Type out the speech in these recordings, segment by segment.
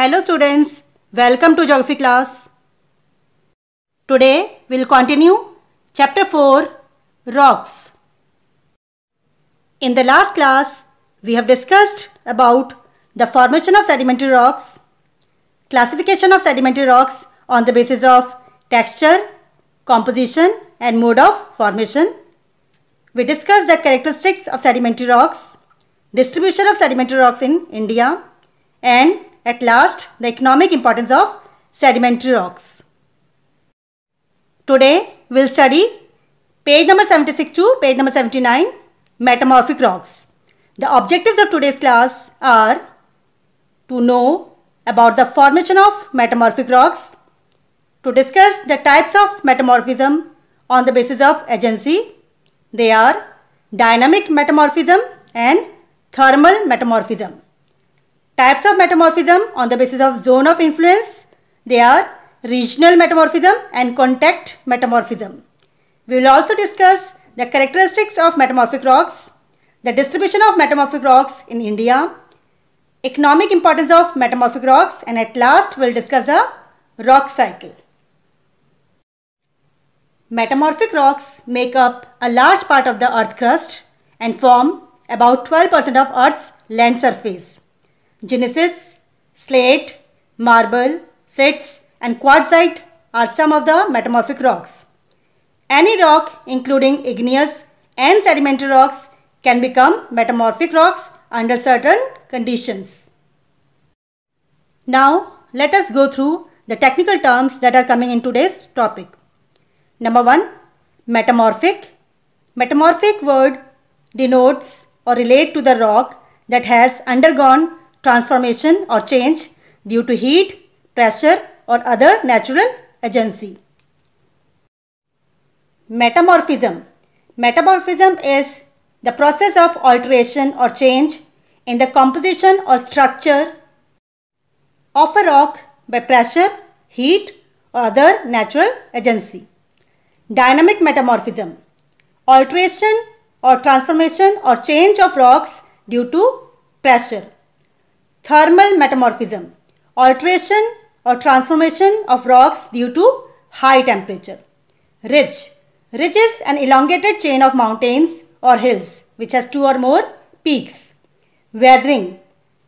Hello students, welcome to geography class. Today we'll continue chapter 4 rocks. In the last class we have discussed about the formation of sedimentary rocks, classification of sedimentary rocks on the basis of texture, composition and mode of formation. We discussed the characteristics of sedimentary rocks, distribution of sedimentary rocks in India and at last the economic importance of sedimentary rocks. Today we'll study page number 76 to page number 79 metamorphic rocks. The objectives of today's class are to know about the formation of metamorphic rocks, to discuss the types of metamorphism on the basis of agency. They are dynamic metamorphism and thermal metamorphism. Types of metamorphism on the basis of zone of influence, they are regional metamorphism and contact metamorphism. We will also discuss the characteristics of metamorphic rocks, the distribution of metamorphic rocks in India, economic importance of metamorphic rocks and at last we will discuss the rock cycle. Metamorphic rocks make up a large part of the earth crust and form about 12% of earth's land surface. Genesis, slate, marble, sets and quartzite are some of the metamorphic rocks. Any rock including igneous and sedimentary rocks can become metamorphic rocks under certain conditions. Now let us go through the technical terms that are coming in today's topic. Number 1. Metamorphic. Metamorphic word denotes or relate to the rock that has undergone transformation or change due to heat, pressure or other natural agency. Metamorphism Metamorphism is the process of alteration or change in the composition or structure of a rock by pressure, heat or other natural agency. Dynamic metamorphism Alteration or transformation or change of rocks due to pressure. Thermal metamorphism, alteration or transformation of rocks due to high temperature. Ridge, ridge is an elongated chain of mountains or hills which has two or more peaks. Weathering,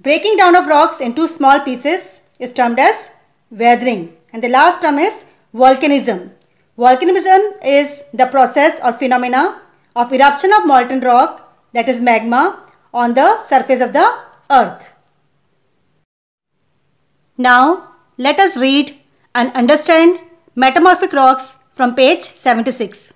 breaking down of rocks into small pieces is termed as weathering. And the last term is volcanism. Volcanism is the process or phenomena of eruption of molten rock that is magma on the surface of the earth. Now, let us read and understand metamorphic rocks from page 76.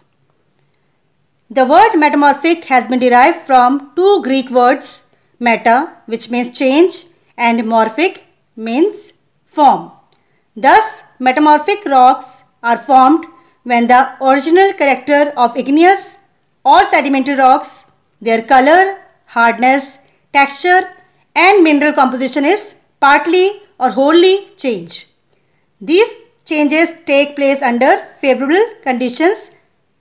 The word metamorphic has been derived from two Greek words, meta, which means change, and morphic means form. Thus, metamorphic rocks are formed when the original character of igneous or sedimentary rocks, their color, hardness, texture, and mineral composition is partly or wholly change. These changes take place under favorable conditions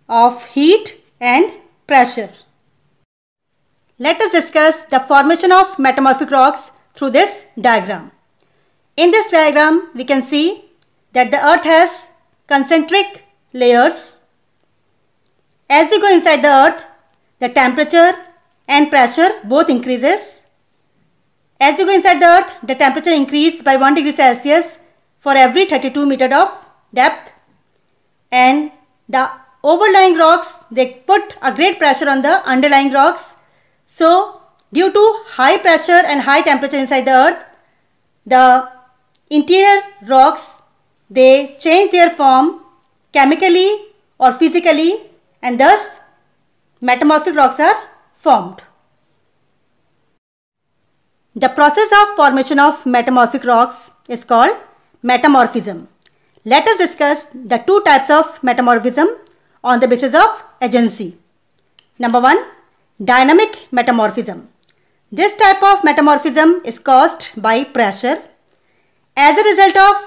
of heat and pressure. Let us discuss the formation of metamorphic rocks through this diagram. In this diagram, we can see that the earth has concentric layers. As we go inside the earth, the temperature and pressure both increases. As you go inside the earth, the temperature increases by 1 degree Celsius for every 32 meter of depth and the overlying rocks, they put a great pressure on the underlying rocks. So, due to high pressure and high temperature inside the earth, the interior rocks, they change their form chemically or physically and thus metamorphic rocks are formed. The process of formation of metamorphic rocks is called metamorphism. Let us discuss the two types of metamorphism on the basis of agency. Number 1. Dynamic metamorphism. This type of metamorphism is caused by pressure. As a result of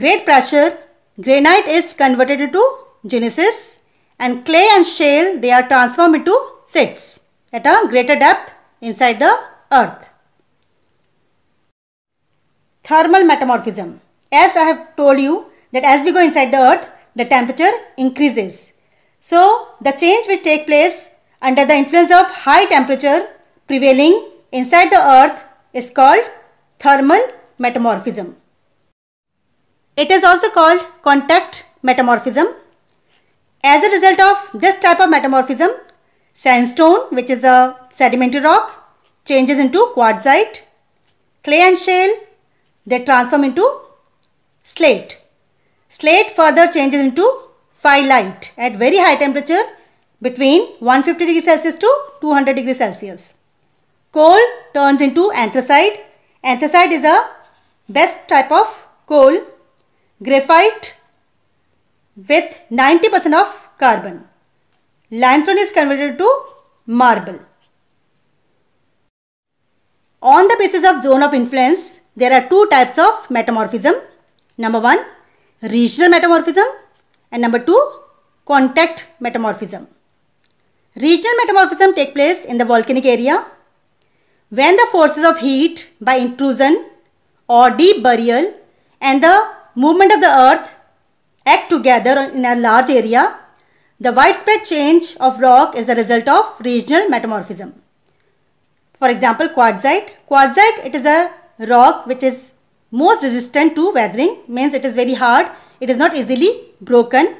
great pressure, granite is converted into genesis and clay and shale they are transformed into sits at a greater depth inside the earth. Thermal metamorphism. As I have told you that as we go inside the earth, the temperature increases. So the change which take place under the influence of high temperature prevailing inside the earth is called thermal metamorphism. It is also called contact metamorphism. As a result of this type of metamorphism, sandstone which is a sedimentary rock changes into quartzite, clay and shale they transform into slate. Slate further changes into phyllite at very high temperature between 150 degrees Celsius to 200 degrees Celsius. Coal turns into anthracite. Anthracite is a best type of coal. Graphite with 90% of carbon. Limestone is converted to marble. On the basis of zone of influence, there are two types of metamorphism. Number one, regional metamorphism and number two, contact metamorphism. Regional metamorphism take place in the volcanic area when the forces of heat by intrusion or deep burial and the movement of the earth act together in a large area, the widespread change of rock is a result of regional metamorphism. For example, quartzite. Quartzite, it is a rock which is most resistant to weathering means it is very hard it is not easily broken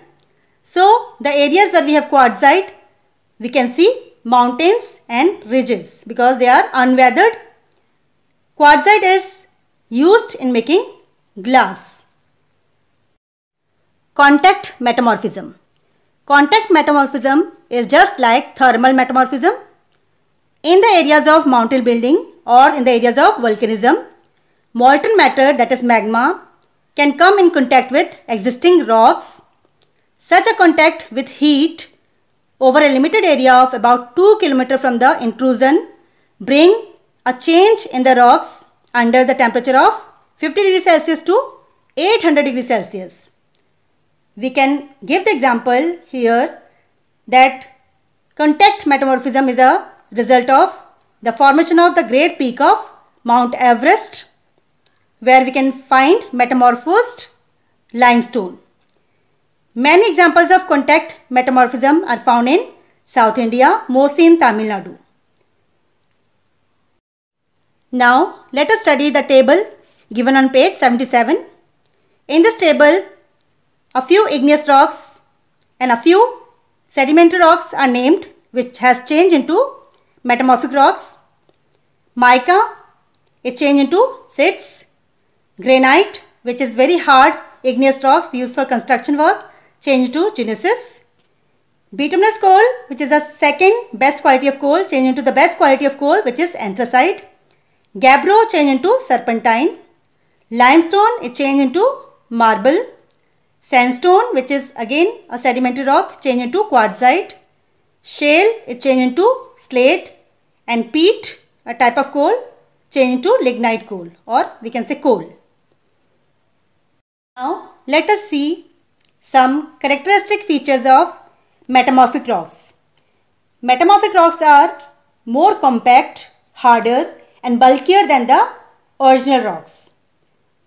so the areas where we have quartzite we can see mountains and ridges because they are unweathered quartzite is used in making glass contact metamorphism contact metamorphism is just like thermal metamorphism in the areas of mountain building or in the areas of volcanism, molten matter that is magma can come in contact with existing rocks. Such a contact with heat over a limited area of about 2 km from the intrusion bring a change in the rocks under the temperature of 50 degrees Celsius to 800 degrees Celsius. We can give the example here that contact metamorphism is a result of the formation of the great peak of Mount Everest where we can find metamorphosed limestone. Many examples of contact metamorphism are found in South India, mostly in Tamil Nadu. Now, let us study the table given on page 77. In this table, a few igneous rocks and a few sedimentary rocks are named which has changed into metamorphic rocks. Mica, it changes into sits. Granite, which is very hard igneous rocks used for construction work, change to genesis. Bituminous coal, which is the second best quality of coal, change into the best quality of coal, which is anthracite. Gabbro change into serpentine. Limestone, it change into marble. Sandstone, which is again a sedimentary rock, change into quartzite. Shale, it change into slate and peat, a type of coal, change to lignite coal or we can say coal. Now let us see some characteristic features of metamorphic rocks. Metamorphic rocks are more compact, harder and bulkier than the original rocks.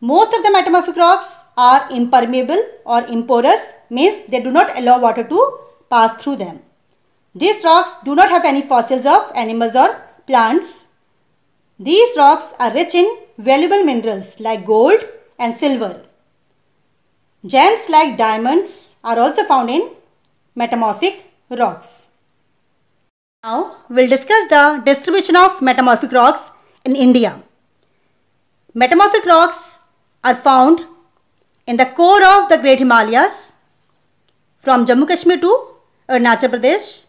Most of the metamorphic rocks are impermeable or imporous means they do not allow water to pass through them. These rocks do not have any fossils of animals or plants. These rocks are rich in valuable minerals like gold and silver. Gems like diamonds are also found in metamorphic rocks. Now we'll discuss the distribution of metamorphic rocks in India. Metamorphic rocks are found in the core of the Great Himalayas from Jammu Kashmir to Arunachal Pradesh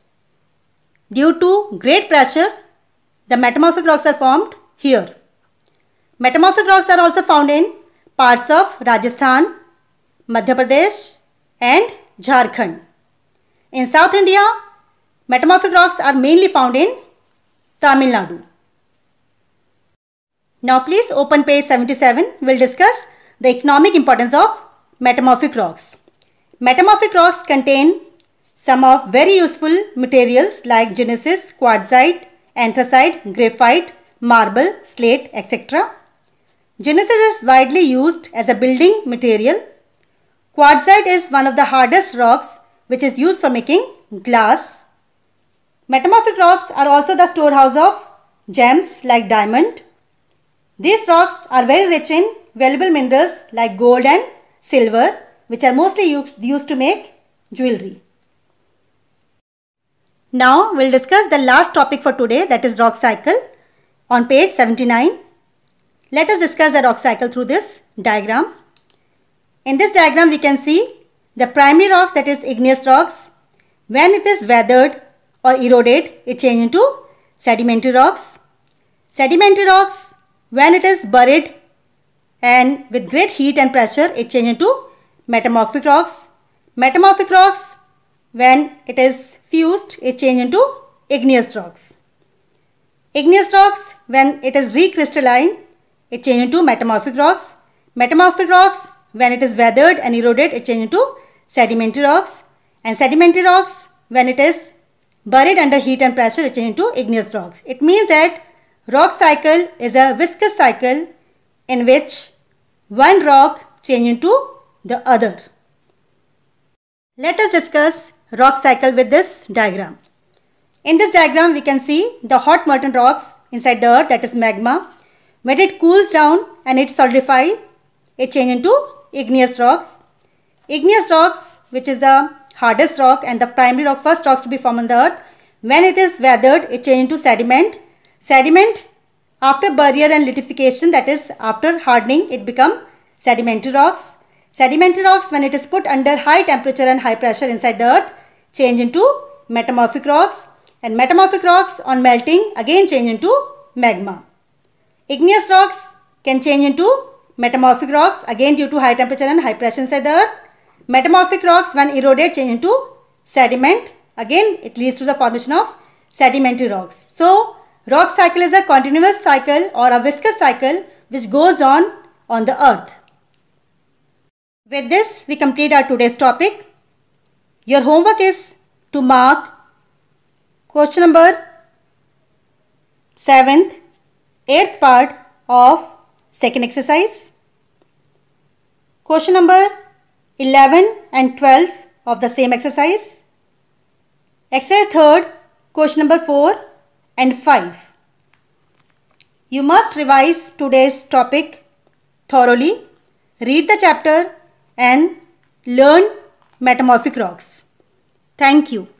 Due to great pressure, the metamorphic rocks are formed here. Metamorphic rocks are also found in parts of Rajasthan, Madhya Pradesh and Jharkhand. In South India, metamorphic rocks are mainly found in Tamil Nadu. Now please open page 77. We'll discuss the economic importance of metamorphic rocks. Metamorphic rocks contain some of very useful materials like genesis, quartzite, anthracite, graphite, marble, slate, etc. Genesis is widely used as a building material. Quartzite is one of the hardest rocks which is used for making glass. Metamorphic rocks are also the storehouse of gems like diamond. These rocks are very rich in valuable minerals like gold and silver which are mostly used, used to make jewellery. Now we'll discuss the last topic for today that is rock cycle on page 79. Let us discuss the rock cycle through this diagram. In this diagram we can see the primary rocks that is igneous rocks. When it is weathered or eroded it changes into sedimentary rocks. Sedimentary rocks when it is buried and with great heat and pressure it changes into metamorphic rocks. Metamorphic rocks when it is fused, it changes into igneous rocks. Igneous rocks, when it is recrystalline, it changes into metamorphic rocks. Metamorphic rocks, when it is weathered and eroded, it changes into sedimentary rocks. And sedimentary rocks, when it is buried under heat and pressure, it changes into igneous rocks. It means that rock cycle is a viscous cycle in which one rock changes into the other. Let us discuss rock cycle with this diagram. In this diagram, we can see the hot molten rocks inside the earth that is magma. When it cools down and it solidifies, it changes into igneous rocks. Igneous rocks, which is the hardest rock and the primary rock, first rocks to be formed on the earth, when it is weathered, it changes into sediment. Sediment, after burial and lithification, that is after hardening, it becomes sedimentary rocks. Sedimentary rocks, when it is put under high temperature and high pressure inside the earth, change into metamorphic rocks and metamorphic rocks on melting again change into magma. Igneous rocks can change into metamorphic rocks again due to high temperature and high pressure inside the earth. Metamorphic rocks when eroded change into sediment. Again it leads to the formation of sedimentary rocks. So rock cycle is a continuous cycle or a viscous cycle which goes on on the earth. With this we complete our today's topic your homework is to mark question number 7th, 8th part of second exercise. Question number 11 and 12 of the same exercise. Exercise 3rd, question number 4 and 5. You must revise today's topic thoroughly, read the chapter and learn metamorphic rocks. Thank you.